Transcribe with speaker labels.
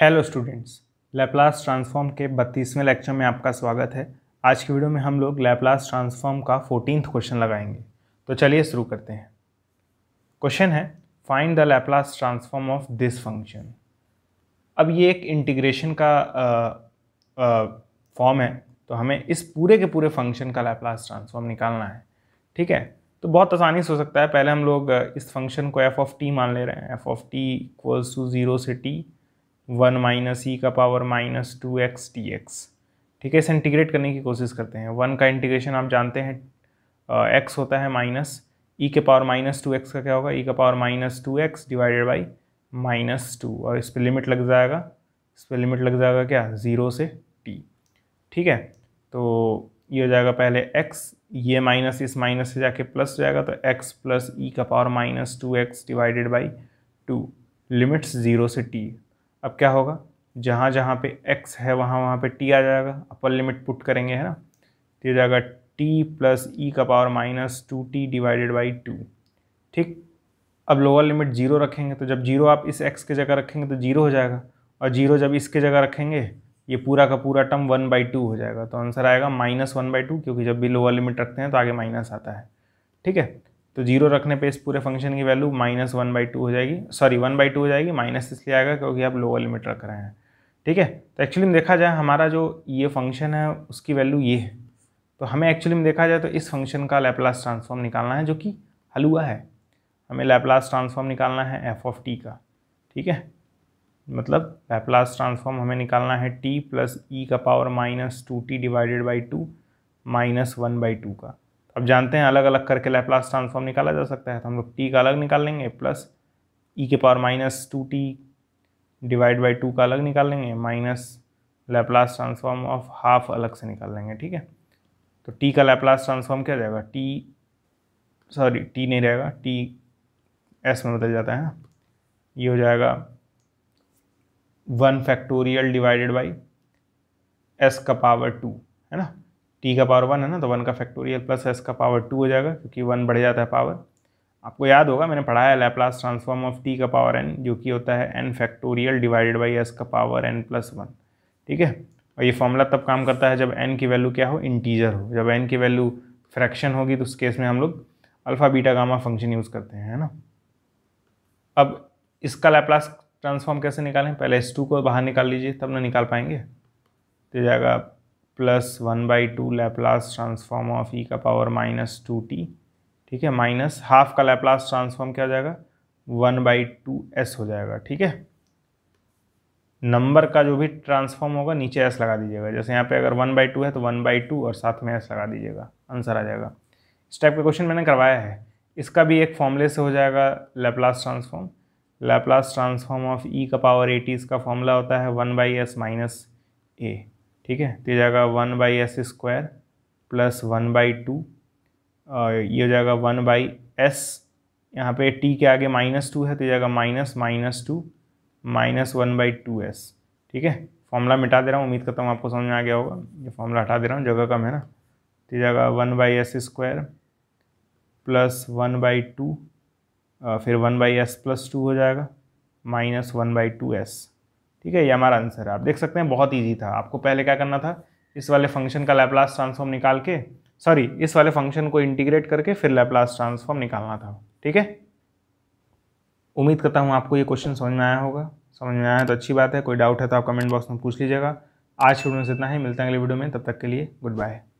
Speaker 1: hello students Laplace transform के बत्तीसवें lecture में आपका स्वागत है आज की वीडियो में हम लोग लैपलास ट्रांसफॉर्म का फोर्टीन क्वेश्चन लगाएंगे तो चलिए शुरू करते हैं क्वेश्चन है find the Laplace transform of this function अब ये एक इंटीग्रेशन का फॉर्म है तो हमें इस पूरे के पूरे फंक्शन का लैपलास ट्रांसफॉर्म निकालना है ठीक है तो बहुत आसानी से हो सकता है पहले हम लोग इस फंक्शन को एफ ऑफ टी मान ले रहे हैं F of T equals to zero से टी वन माइनस ई का power minus two X T X ठीक है इसे इंटीग्रेट करने की कोशिश करते हैं वन का इंटीग्रेशन आप जानते हैं एक्स uh, होता है माइनस ई के पावर माइनस टू एक्स का क्या होगा ई का power minus two X divided by minus two और इस पर लिमिट लग जाएगा इस पर लिमिट लग जाएगा क्या ज़ीरो से टी ठीक है तो ये हो जाएगा पहले एक्स ये माइनस इस माइनस से जाके प्लस हो जाएगा तो एक्स प्लस ई का power minus two X divided by two limits zero से टी अब क्या होगा जहाँ जहाँ पे x है वहाँ वहाँ पे t आ जाएगा अपर लिमिट पुट करेंगे है ना तो ये जाएगा t प्लस ई e का power minus two T divided by two ठीक अब लोअर लिमिट जीरो रखेंगे तो जब जीरो आप इस x के जगह रखेंगे तो जीरो हो जाएगा और जीरो जब इसके जगह रखेंगे ये पूरा का पूरा टर्म वन बाई टू हो जाएगा तो आंसर आएगा माइनस वन बाई टू क्योंकि जब भी लोअर लिमिट रखते हैं तो आगे माइनस आता है ठीक है तो जीरो रखने पे इस पूरे फंक्शन की value minus one by two हो जाएगी सॉरी वन बाई टू हो जाएगी माइनस इसलिए आएगा क्योंकि आप लोअर लिमिट रख रहे हैं ठीक है तो एक्चुअली में देखा जाए हमारा जो ये फंक्शन है उसकी वैल्यू ये है तो हमें एक्चुअली में देखा जाए तो इस फंक्शन का लैपलास ट्रांसफॉर्म निकालना है जो कि हलुआ है हमें लैपलास ट्रांसफॉर्म निकालना है एफ ऑफ टी का ठीक है मतलब लैपलास ट्रांसफॉर्म हमें निकालना है टी प्लस ई का power minus two T divided by two minus one by two का अब जानते हैं अलग अलग करके लैपलास ट्रांसफॉर्म निकाला जा सकता है तो हम लोग टी का अलग निकाल लेंगे प्लस ई e के power minus two T divide by two का अलग निकाल लेंगे minus Laplace transform of half अलग से निकाल लेंगे ठीक है तो टी का लैपलास ट्रांसफॉर्म क्या जाएगा टी सॉरी टी नहीं रहेगा टी एस में बदल जाता है ये हो जाएगा one factorial divided by S का पावर टू है ना टी का पावर वन है ना तो वन का फैक्टोरियल प्लस एस का पावर टू हो जाएगा क्योंकि वन बढ़ जाता है पावर आपको याद होगा मैंने पढ़ाया लैपलास ट्रांसफॉर्म ऑफ टी का पावर एन जो कि होता है N factorial divided by S का पावर एन प्लस वन ठीक है और ये फॉर्मूला तब काम करता है जब एन की वैल्यू क्या हो इंटीजर हो जब एन की वैल्यू फ्रैक्शन होगी तो उस केस में हम लोग alpha beta gamma function use करते हैं है ना अब इसका लैपलास ट्रांसफॉर्म कैसे निकालें पहले एस टू को बाहर निकाल लीजिए तब ना निकाल पाएंगे तो जाएगा plus one by two Laplace transform of E का पावर माइनस टू टी ठीक है माइनस हाफ का लेप्लास ट्रांसफॉर्म क्या हो जाएगा वन बाई टू एस हो जाएगा ठीक है नंबर का जो भी ट्रांसफॉर्म होगा नीचे एस लगा दीजिएगा जैसे यहाँ पे अगर वन बाई टू है तो वन बाई टू और साथ में एस लगा दीजिएगा आंसर आ जाएगा इस टाइप का क्वेश्चन मैंने करवाया है इसका भी एक फॉर्मूले से हो जाएगा Laplace transform Laplace transform of E का पावर ए टी इसका फॉर्मूला होता है one by S minus A ठीक है तो ये जाएगा one by S square plus one by two ये हो जाएगा वन बाई एस यहाँ पे टी के आगे माइनस टू है तो ये जाएगा minus minus two minus one by two S ठीक है फॉर्मूला मिटा दे रहा हूँ उम्मीद करता हूँ आपको समझ में आ गया होगा ये फॉर्मूला हटा दे रहा हूँ जगह कम है ना तो जगह one by S square plus one by two फिर one by S plus two हो जाएगा minus one by two S ठीक है ये हमारा आंसर है आप देख सकते हैं बहुत ईजी था आपको पहले क्या करना था इस वाले फंक्शन का लैपलास ट्रांसफॉर्म निकाल के सॉरी इस वाले फंक्शन को इंटीग्रेट करके फिर लैपलास ट्रांसफॉर्म निकालना था ठीक है उम्मीद करता हूँ आपको ये क्वेश्चन समझ में आया होगा समझ में आया तो अच्छी बात है कोई डाउट है तो आप कमेंट बॉक्स में पूछ लीजिएगा आज शुरू से इतना ही मिलते हैं अगले वीडियो में तब तक के लिए गुड बाय